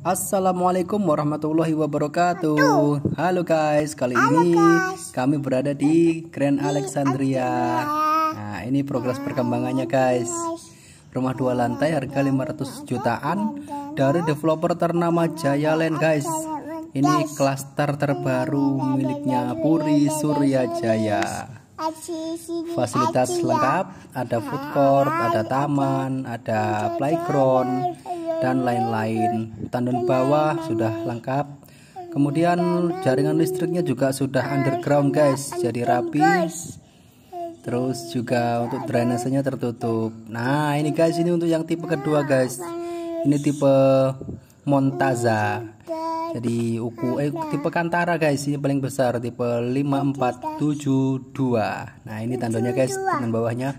Assalamualaikum warahmatullahi wabarakatuh. Halo guys, kali Halo ini guys. kami berada di Grand Alexandria. Nah, ini progres perkembangannya guys. Rumah dua lantai harga 500 jutaan dari developer ternama Jaya Land guys. Ini klaster terbaru miliknya Puri Surya Jaya. Fasilitas lengkap, ada food court, ada taman, ada playground, dan lain-lain. Tandon bawah sudah lengkap. Kemudian jaringan listriknya juga sudah underground guys, jadi rapi. Terus juga untuk drainasenya tertutup. Nah, ini guys ini untuk yang tipe kedua guys. Ini tipe Montaza. Jadi uku eh tipe Kantara guys, ini paling besar tipe 5472. Nah, ini tandonya guys, dengan bawahnya.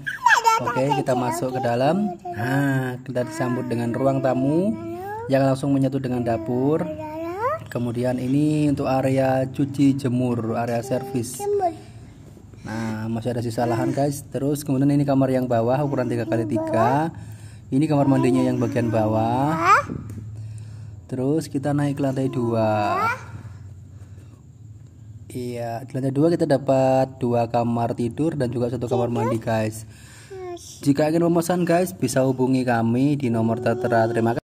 Oke, kita masuk ke dalam. Nah, kita disambut dengan ruang tamu yang langsung menyatu dengan dapur. Kemudian ini untuk area cuci jemur, area servis. Nah, masih ada sisa lahan, guys. Terus kemudian ini kamar yang bawah ukuran 3x3. Ini kamar mandinya yang bagian bawah. Terus kita naik ke lantai 2. Iya, di lantai dua kita dapat dua kamar tidur dan juga satu kamar mandi, guys. Jika ingin memesan guys, bisa hubungi kami di nomor tertera. Terima kasih.